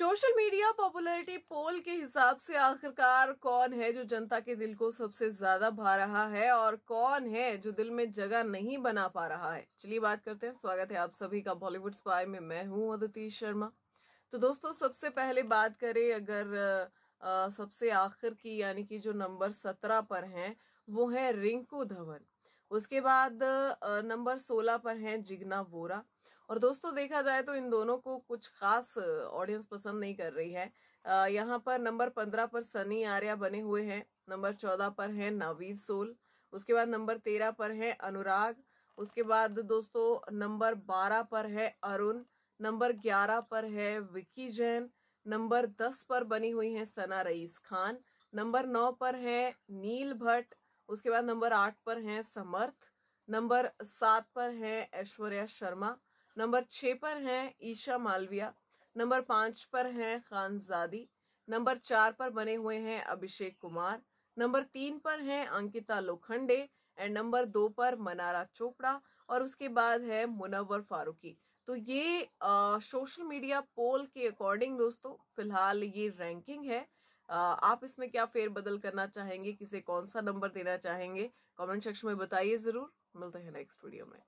social media popularity पोल के हिसाब से आखिरकार कौन है जो जनता के दिल को सबसे ज्यादा भा रहा है और कौन है जो दिल में जगह नहीं बना पा रहा है चलिए बात करते हैं स्वागत है आप सभी का बॉलीवुड स्पाई में मैं हूं अदिति शर्मा तो दोस्तों सबसे पहले बात करें अगर आ, सबसे आखिर की यानी कि जो नंबर सत्रह पर है वो है रिंकू धवन उसके बाद नंबर सोलह पर है जिग्ना वोरा और दोस्तों देखा जाए तो इन दोनों को कुछ खास ऑडियंस पसंद नहीं कर रही है यहाँ पर नंबर पंद्रह पर सनी आर्या बने हुए हैं नंबर चौदह पर है नावीद सोल उसके बाद नंबर तेरह पर है अनुराग उसके बाद दोस्तों नंबर बारह पर है अरुण नंबर ग्यारह पर है विक्की जैन नंबर दस पर बनी हुई है सना रईस खान नंबर नौ पर है नील भट्ट उसके बाद नंबर आठ पर है समर्थ नंबर सात पर है ऐश्वर्या शर्मा नंबर छः पर हैं ईशा मालविया नंबर पाँच पर हैं खानजादी नंबर चार पर बने हुए हैं अभिषेक कुमार नंबर तीन पर हैं अंकिता लोखंडे एंड नंबर दो पर मनारा चोपड़ा और उसके बाद है मुनवर फारूकी तो ये आ, सोशल मीडिया पोल के अकॉर्डिंग दोस्तों फिलहाल ये रैंकिंग है आ, आप इसमें क्या फेरबदल करना चाहेंगे किसे कौन सा नंबर देना चाहेंगे कमेंट सेक्शन में बताइए ज़रूर मिलते हैं नेक्स्ट वीडियो में